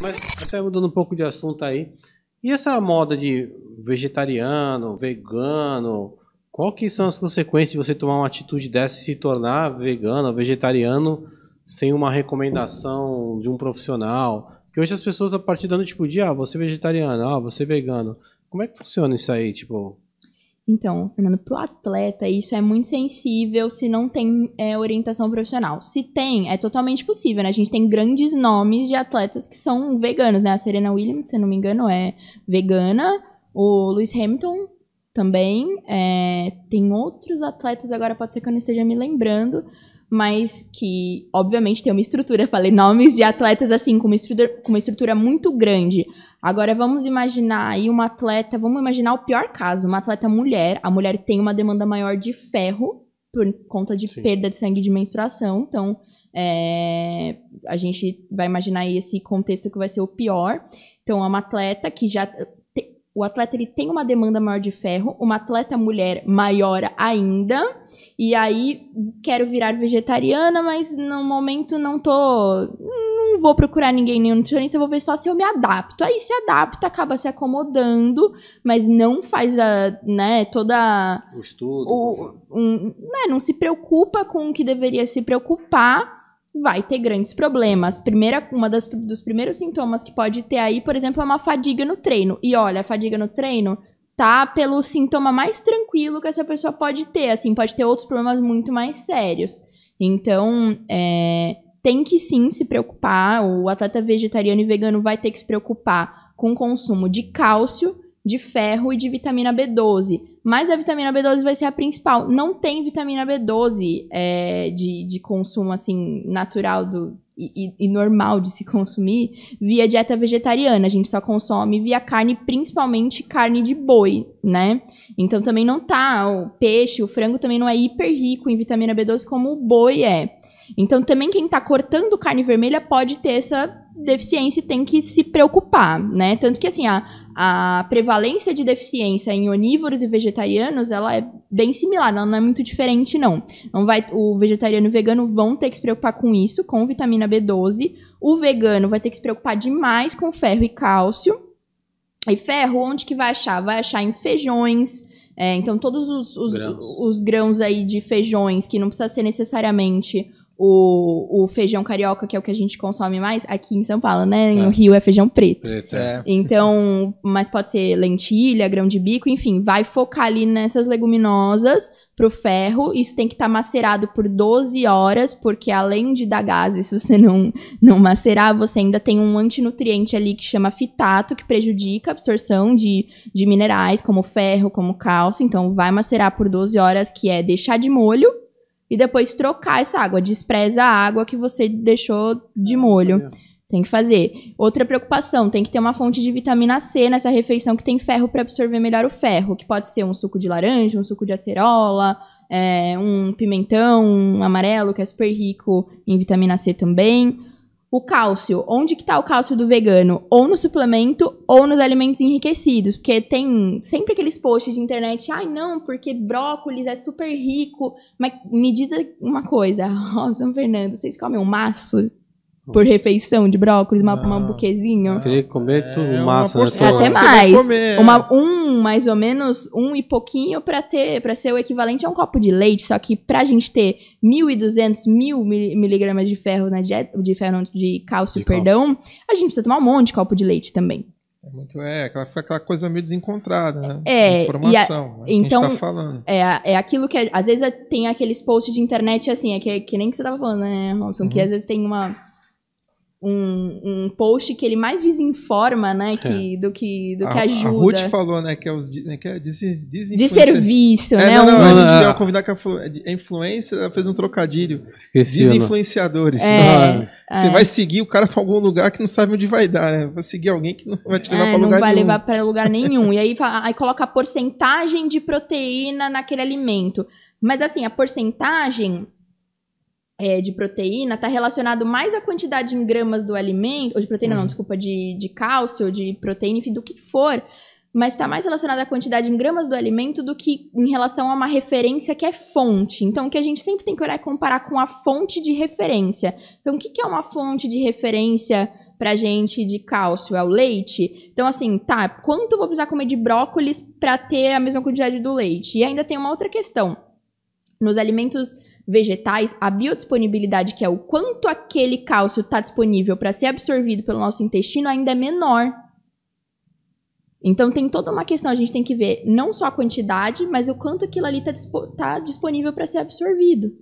Mas até mudando um pouco de assunto aí. E essa moda de vegetariano, vegano, qual que são as consequências de você tomar uma atitude dessa e se tornar vegano, vegetariano, sem uma recomendação de um profissional? Que hoje as pessoas a partir ano tipo de ah, você é vegetariano, ah, você é vegano. Como é que funciona isso aí, tipo? Então, Fernando, para o atleta isso é muito sensível se não tem é, orientação profissional. Se tem, é totalmente possível, né? A gente tem grandes nomes de atletas que são veganos, né? A Serena Williams, se não me engano, é vegana. O Lewis Hamilton também. É... tem outros atletas, agora pode ser que eu não esteja me lembrando, mas que, obviamente, tem uma estrutura. Falei nomes de atletas, assim, com uma estrutura, com uma estrutura muito grande. Agora vamos imaginar aí uma atleta, vamos imaginar o pior caso, uma atleta mulher, a mulher tem uma demanda maior de ferro por conta de Sim. perda de sangue de menstruação, então é, a gente vai imaginar aí esse contexto que vai ser o pior. Então é uma atleta que já te, o atleta ele tem uma demanda maior de ferro, uma atleta mulher maior ainda, e aí quero virar vegetariana, mas no momento não tô vou procurar ninguém, nenhum nutricionista, eu vou ver só se eu me adapto. Aí se adapta, acaba se acomodando, mas não faz a, né, toda... O estudo. O, um, né, não se preocupa com o que deveria se preocupar, vai ter grandes problemas. Primeira, uma das, dos primeiros sintomas que pode ter aí, por exemplo, é uma fadiga no treino. E olha, a fadiga no treino tá pelo sintoma mais tranquilo que essa pessoa pode ter, assim, pode ter outros problemas muito mais sérios. Então, é, tem que sim se preocupar, o atleta vegetariano e vegano vai ter que se preocupar com o consumo de cálcio, de ferro e de vitamina B12. Mas a vitamina B12 vai ser a principal. Não tem vitamina B12 é, de, de consumo assim natural do, e, e, normal de se consumir via dieta vegetariana. A gente só consome via carne, principalmente carne de boi, né? Então também não tá. O peixe, o frango também não é hiper rico em vitamina B12 como o boi é. Então, também quem está cortando carne vermelha pode ter essa deficiência e tem que se preocupar, né? Tanto que, assim, a, a prevalência de deficiência em onívoros e vegetarianos, ela é bem similar, ela não é muito diferente, não. não vai, o vegetariano e o vegano vão ter que se preocupar com isso, com vitamina B12. O vegano vai ter que se preocupar demais com ferro e cálcio. E ferro, onde que vai achar? Vai achar em feijões, é, então, todos os, os, grãos. os, grãos. aí de feijões, que não precisa ser necessariamente o, o feijão carioca, que é o que a gente consome mais aqui em São Paulo, né? No é. Rio é feijão preto. preto é. é. Então, mas pode ser lentilha, grão de bico, enfim, vai focar ali nessas leguminosas pro ferro. Isso tem que estar tá macerado por 12 horas, porque além de dar gases, se você não, não macerar, você ainda tem um antinutriente ali que chama fitato, que prejudica a absorção de, de minerais, como ferro, como cálcio. Então, vai macerar por 12 horas, que é deixar de molho e depois trocar essa água. Despreza a água que você deixou de ah, molho. Tem que fazer. Outra preocupação, tem que ter uma fonte de vitamina C nessa refeição que tem ferro para absorver melhor o ferro, que pode ser um suco de laranja, um suco de acerola, é, um pimentão um amarelo, que é super rico em vitamina C também o cálcio. Onde que tá o cálcio do vegano? Ou no suplemento ou nos alimentos enriquecidos. Porque tem sempre aqueles posts de internet, ai ah, não, porque brócolis é super rico. Mas me diz uma coisa, Robson Fernando, vocês comem um maço por refeição de brócolis, uma, uma buquezinha. Teria que comer é, tudo, é, massa, uma né? porção, né? Até mais. Uma, um, mais ou menos, um e pouquinho para ter, para ser o equivalente a um copo de leite, só que pra gente ter 1.200 mil miligramas de ferro na dieta, de ferro, de cálcio, de perdão, cálcio. a gente precisa tomar um monte de copo de leite também. É muito, é, aquela, aquela coisa meio desencontrada, né? É, informação, a, é né? então, a gente tá então, falando. É, é aquilo que, às vezes, tem aqueles posts de internet, assim, é que, que nem que você tava falando, né, Robson, uhum. que às vezes tem uma um, um post que ele mais desinforma, né, que, é. do que, do que ajuda. A Ruth falou, né, que é, os, né, que é des, des de serviço, é, né? Não, não, um... a gente deu uma convidada que a é é é influência, ela fez um trocadilho. Esqueci. Desinfluenciadores. É, você vai seguir o cara para algum lugar que não sabe onde vai dar, né? Vai seguir alguém que não vai te levar para lugar nenhum. Não vai levar para lugar nenhum. e aí, aí coloca a porcentagem de proteína naquele alimento. Mas assim, a porcentagem é, de proteína está relacionado mais à quantidade em gramas do alimento, ou de proteína hum. não, uhum. desculpa, de, de cálcio, de proteína, enfim, do que for, mas está mais relacionado à quantidade em gramas do alimento do que em relação a uma referência que é fonte. Então, o que a gente sempre tem que olhar é comparar com a fonte de referência. Então, o que, que é uma fonte de referência para gente de cálcio? É o leite? Então, assim, tá, quanto vou precisar comer de brócolis para ter a mesma quantidade do leite? E ainda tem uma outra questão. Nos alimentos vegetais, a biodisponibilidade, que é o quanto aquele cálcio está disponível para ser absorvido pelo nosso intestino, ainda é menor. Então tem toda uma questão, a gente tem que ver não só a quantidade, mas o quanto aquilo ali está disp tá disponível para ser absorvido.